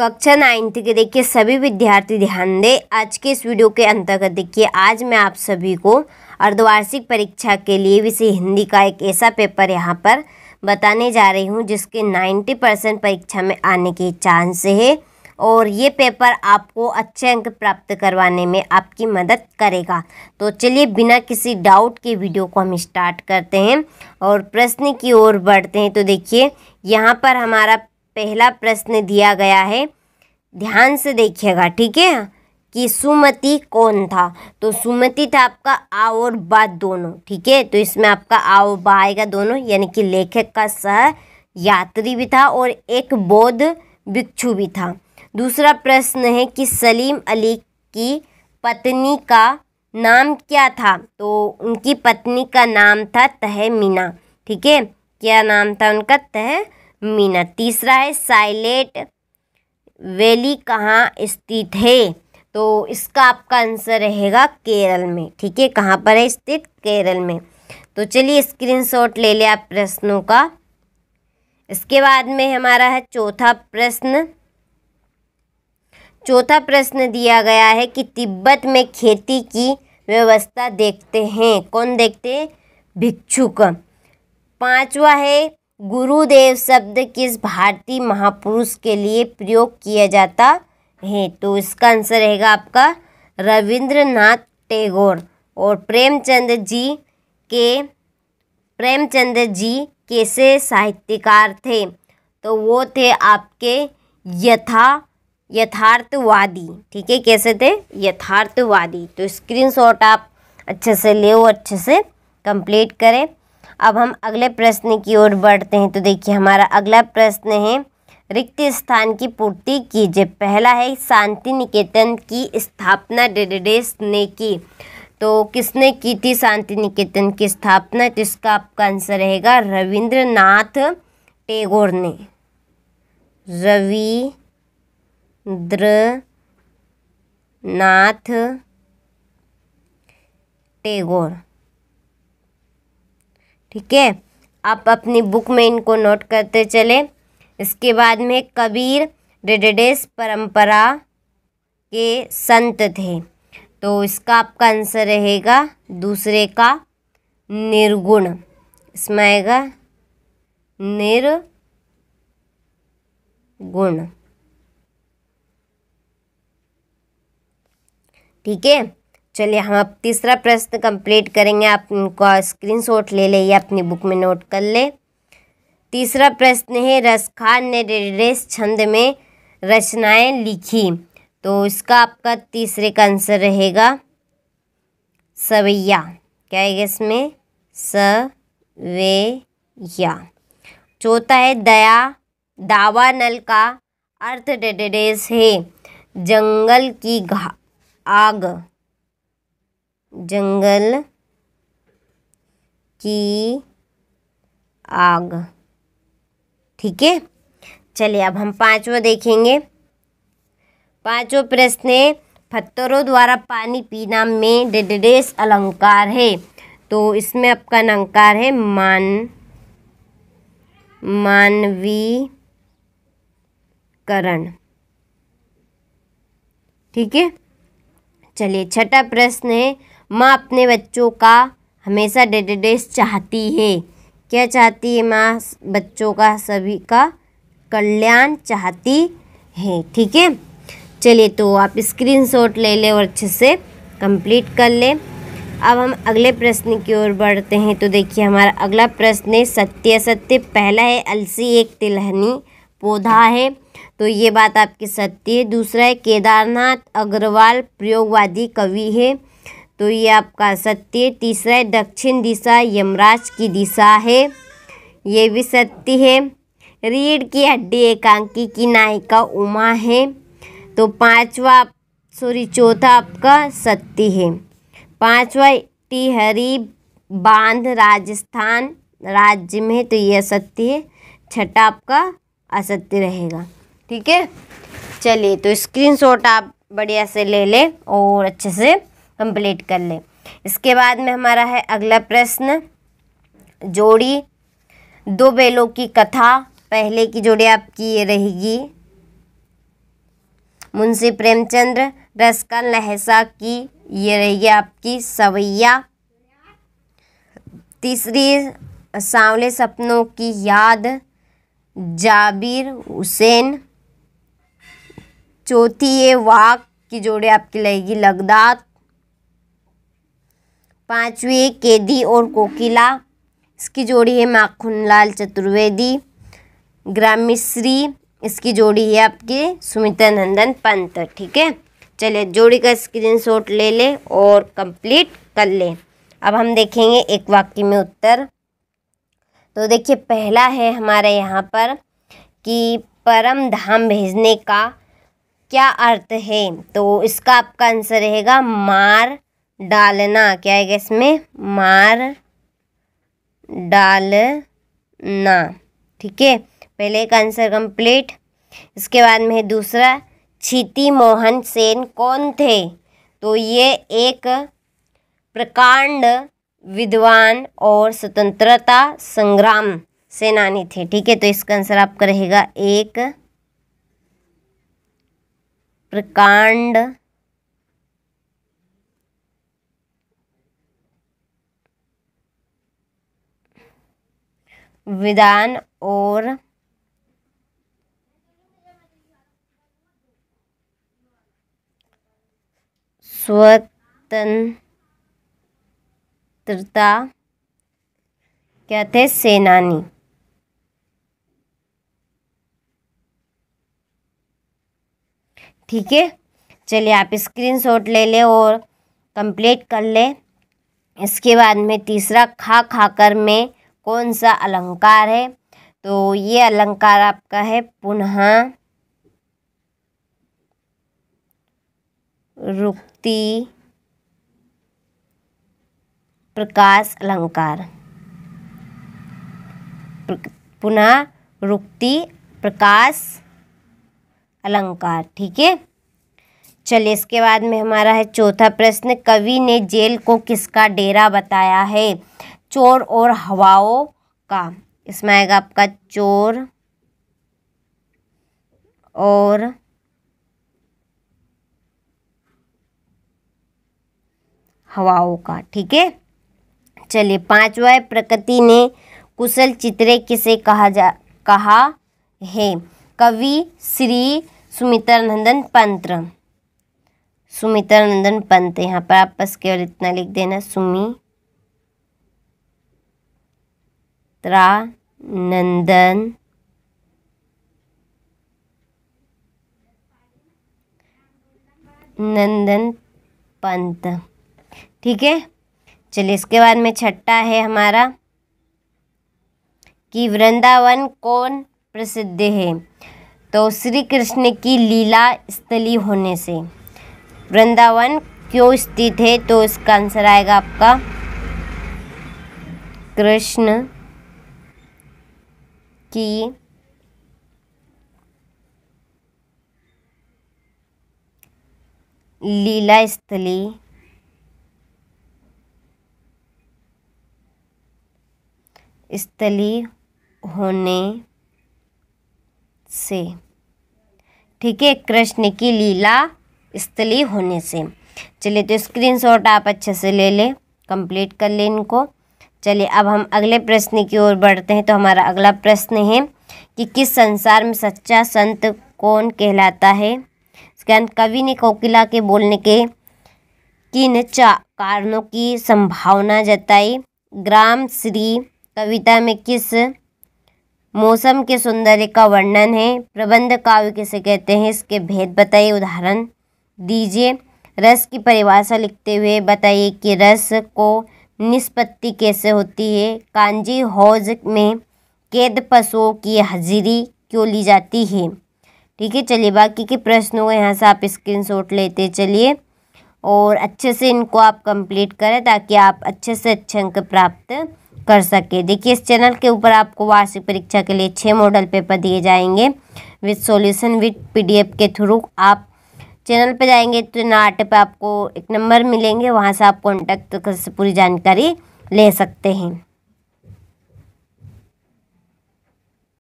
कक्षा नाइन्थ के देखिए सभी विद्यार्थी ध्यान दें आज के इस वीडियो के अंतर्गत देखिए आज मैं आप सभी को अर्धवार्षिक परीक्षा के लिए विषय हिंदी का एक ऐसा पेपर यहाँ पर बताने जा रही हूँ जिसके नाइन्टी परसेंट परीक्षा में आने के चांस है और ये पेपर आपको अच्छे अंक प्राप्त करवाने में आपकी मदद करेगा तो चलिए बिना किसी डाउट के वीडियो को हम स्टार्ट करते हैं और प्रश्न की ओर बढ़ते हैं तो देखिए यहाँ पर हमारा पहला प्रश्न दिया गया है ध्यान से देखिएगा ठीक है कि सुमति कौन था तो सुमति था आपका आ और बा दोनों ठीक है तो इसमें आपका आ और बा आएगा दोनों यानी कि लेखक का सह यात्री भी था और एक बौद्ध भिक्षु भी था दूसरा प्रश्न है कि सलीम अली की पत्नी का नाम क्या था तो उनकी पत्नी का नाम था तहमीना ठीक है क्या नाम था उनका तह मीना तीसरा है साइलेट वैली कहाँ स्थित है तो इसका आपका आंसर रहेगा केरल में ठीक है कहाँ पर है स्थित केरल में तो चलिए स्क्रीनशॉट ले लिया प्रश्नों का इसके बाद में हमारा है चौथा प्रश्न चौथा प्रश्न दिया गया है कि तिब्बत में खेती की व्यवस्था देखते हैं कौन देखते हैं भिक्षुक पांचवा है गुरुदेव शब्द किस भारतीय महापुरुष के लिए प्रयोग किया जाता है तो इसका आंसर रहेगा आपका रविंद्रनाथ टैगोर और प्रेमचंद जी के प्रेमचंद जी कैसे साहित्यकार थे तो वो थे आपके यथा यथार्थवादी ठीक है कैसे थे यथार्थवादी तो स्क्रीनशॉट आप अच्छे से ले और अच्छे से कंप्लीट करें अब हम अगले प्रश्न की ओर बढ़ते हैं तो देखिए हमारा अगला प्रश्न है रिक्त स्थान की पूर्ति कीजिए पहला है शांति निकेतन की स्थापना डेडेडेस ने की तो किसने की थी शांति निकेतन की स्थापना तो इसका आपका आंसर रहेगा रविंद्रनाथ टैगोर ने नाथ टेगोर ठीक है आप अपनी बुक में इनको नोट करते चले इसके बाद में कबीर डिडेडेस परंपरा के संत थे तो इसका आपका आंसर रहेगा दूसरे का निर्गुण इसमें आएगा निर्गुण ठीक है चलिए हम अब तीसरा प्रश्न कंप्लीट करेंगे आप स्क्रीन स्क्रीनशॉट ले लें या अपनी बुक में नोट कर लें तीसरा प्रश्न है रसखान ने रेस छंद में रचनाएं लिखी तो इसका आपका तीसरे का आंसर रहेगा सवैया क्या है इसमें या चौथा है दया दावा नल का अर्थ डेडेस है जंगल की घा आग जंगल की आग ठीक है चलिए अब हम पांचवा देखेंगे पांचवा प्रश्न है पत्थरों द्वारा पानी पीना में डेडेस अलंकार है तो इसमें आपका अलंकार है मान मानवीकरण ठीक है चलिए छठा प्रश्न है माँ अपने बच्चों का हमेशा डे चाहती है क्या चाहती है माँ बच्चों का सभी का कल्याण चाहती है ठीक है चलिए तो आप स्क्रीनशॉट ले लें और अच्छे से कंप्लीट कर लें अब हम अगले प्रश्न की ओर बढ़ते हैं तो देखिए हमारा अगला प्रश्न है सत्य सत्य पहला है अलसी एक तिलहनी पौधा है तो ये बात आपकी सत्य है दूसरा है केदारनाथ अग्रवाल प्रयोगवादी कवि है तो ये आपका सत्य तीसरा है दक्षिण दिशा यमराज की दिशा है ये भी सत्य है रीढ़ की हड्डी एकांकी की नायिका उमा है तो पांचवा सॉरी चौथा आपका सत्य है पांचवा टिहरी बांध राजस्थान राज्य में है तो ये असत्य है छठा आपका असत्य रहेगा ठीक है चलिए तो स्क्रीनशॉट आप बढ़िया से ले ले और अच्छे से कंप्लीट कर लें इसके बाद में हमारा है अगला प्रश्न जोड़ी दो बेलों की कथा पहले की जोड़ी आपकी ये रहेगी मुंशी प्रेमचंद रस का लहसा की ये रहेगी आपकी सवैया तीसरी सांवले सपनों की याद जाबिर हुसैन चौथी ये वाक की जोड़ी आपकी लगेगी लगदात पांचवी केदी और कोकिला इसकी जोड़ी है माखनलाल चतुर्वेदी ग्रामिश्री इसकी जोड़ी है आपके सुमिता नंदन पंत ठीक है चलिए जोड़ी का स्क्रीन शॉट ले लें और कंप्लीट कर लें अब हम देखेंगे एक वाक्य में उत्तर तो देखिए पहला है हमारे यहाँ पर कि परम धाम भेजने का क्या अर्थ है तो इसका आपका आंसर रहेगा मार डालना क्या है इसमें मार डालना ठीक है पहले एक आंसर कंप्लीट इसके बाद में दूसरा छीती मोहन सेन कौन थे तो ये एक प्रकांड विद्वान और स्वतंत्रता संग्राम सेनानी थे ठीक है तो इसका आंसर आपका रहेगा एक प्रकांड विधान और स्वतंत्रता क्या थे सेनानी ठीक है चलिए आप स्क्रीनशॉट ले लें और कंप्लीट कर लें इसके बाद में तीसरा खा खाकर में कौन सा अलंकार है तो ये अलंकार आपका है पुनः रुक्ति प्रकाश अलंकार पुनः रुक्ति प्रकाश अलंकार ठीक है चलिए इसके बाद में हमारा है चौथा प्रश्न कवि ने जेल को किसका डेरा बताया है चोर और हवाओं का इसमें आएगा आपका चोर और हवाओं का ठीक है चलिए पांचवा है प्रकृति ने कुशल चित्रे किसे कहा जा कहा है कवि श्री नंदन पंत नंदन पंत यहाँ पर आप बस केवल इतना लिख देना सुमी नंदन नंदन पंत ठीक है चलिए इसके बाद में छठा है हमारा कि वृंदावन कौन प्रसिद्ध है तो श्री कृष्ण की लीला स्थली होने से वृंदावन क्यों स्थित है तो इसका आंसर आएगा आपका कृष्ण कि लीला स्थली स्थली होने से ठीक है कृष्ण की लीला स्थली होने से चलिए तो स्क्रीनशॉट आप अच्छे से ले लें कंप्लीट कर लें इनको चलिए अब हम अगले प्रश्न की ओर बढ़ते हैं तो हमारा अगला प्रश्न है कि किस संसार में सच्चा संत कौन कहलाता है इसके अंत कवि ने कोकिला के बोलने के किन चा कारणों की संभावना जताई ग्राम श्री कविता में किस मौसम के सौंदर्य का वर्णन है प्रबंध काव्य किसे कहते हैं इसके भेद बताइए उदाहरण दीजिए रस की परिभाषा लिखते हुए बताइए कि रस को निष्पत्ति कैसे होती है कांजी हौज में कैद पशुओं की हाजिरी क्यों ली जाती है ठीक है चलिए बाकी के प्रश्नों को यहाँ से आप स्क्रीनशॉट लेते चलिए और अच्छे से इनको आप कंप्लीट करें ताकि आप अच्छे से अच्छे अंक प्राप्त कर सके देखिए इस चैनल के ऊपर आपको वार्षिक परीक्षा के लिए छः मॉडल पेपर दिए जाएंगे विथ सॉल्यूशन विथ पीडीएफ के थ्रू आप चैनल पे जाएंगे तो नाट पे आपको एक नंबर मिलेंगे वहाँ से आप कॉन्टैक्ट कर पूरी जानकारी ले सकते हैं